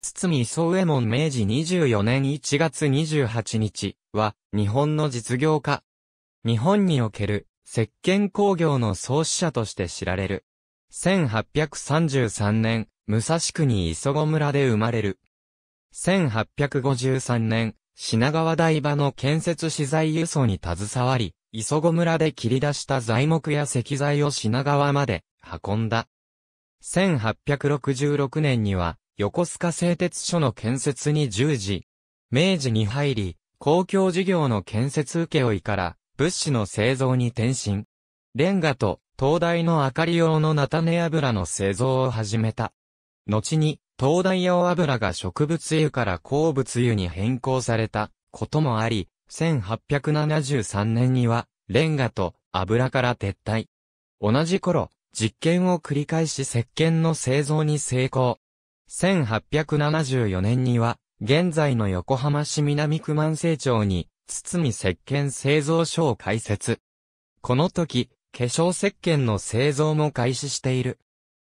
堤宗右衛門明治24年1月28日は、日本の実業家。日本における、石鹸工業の創始者として知られる。1833年、武蔵国磯子村で生まれる。1853年、品川台場の建設資材輸送に携わり、磯子村で切り出した材木や石材を品川まで運んだ。1866年には横須賀製鉄所の建設に従事。明治に入り、公共事業の建設請負から物資の製造に転身。レンガと灯台の明かり用の菜種油の製造を始めた。後に灯台用油が植物油から鉱物油に変更されたこともあり、1873年にはレンガと油から撤退。同じ頃、実験を繰り返し石鹸の製造に成功。1874年には、現在の横浜市南区万世町に、堤石鹸製造所を開設。この時、化粧石鹸の製造も開始している。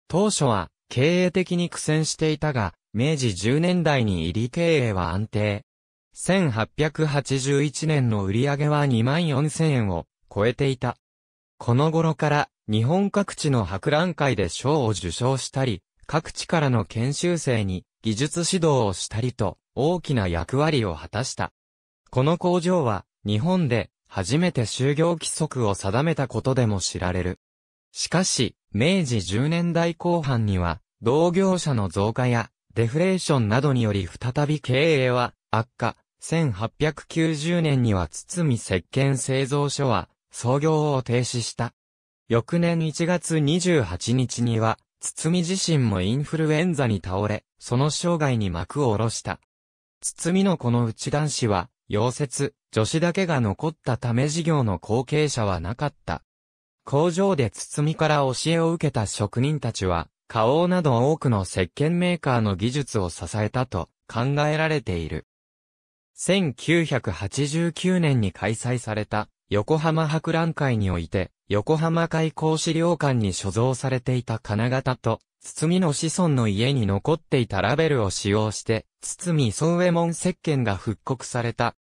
当初は、経営的に苦戦していたが、明治10年代に入り経営は安定。1881年の売り上げは2万4千円を超えていた。この頃から日本各地の博覧会で賞を受賞したり、各地からの研修生に技術指導をしたりと大きな役割を果たした。この工場は日本で初めて就業規則を定めたことでも知られる。しかし、明治10年代後半には、同業者の増加やデフレーションなどにより再び経営は悪化。1890年には堤石鹸製造所は創業を停止した。翌年1月28日には堤自身もインフルエンザに倒れ、その生涯に幕を下ろした。堤のこの内男子は、溶接、女子だけが残ったため事業の後継者はなかった。工場で堤から教えを受けた職人たちは、花王など多くの石鹸メーカーの技術を支えたと考えられている。1989年に開催された横浜博覧会において、横浜開港資料館に所蔵されていた金型と、堤の子孫の家に残っていたラベルを使用して、堤磯右衛門石鹸が復刻された。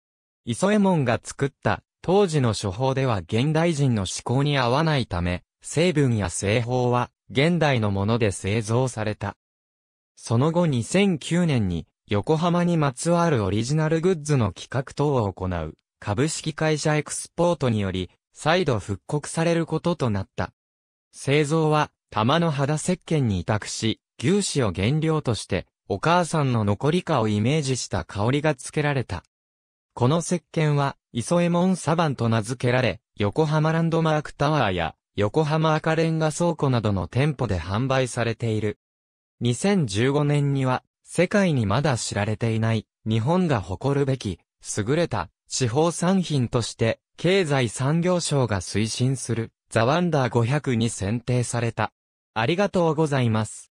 磯右衛門が作った、当時の処方では現代人の思考に合わないため、成分や製法は、現代のもので製造された。その後2009年に、横浜にまつわるオリジナルグッズの企画等を行う、株式会社エクスポートにより、再度復刻されることとなった。製造は、玉の肌石鹸に委託し、牛脂を原料として、お母さんの残り香をイメージした香りが付けられた。この石鹸は、磯江門サバンと名付けられ、横浜ランドマークタワーや、横浜赤レンガ倉庫などの店舗で販売されている。2015年には、世界にまだ知られていない、日本が誇るべき、優れた地方産品として、経済産業省が推進する、ザ・ワンダー500に選定された。ありがとうございます。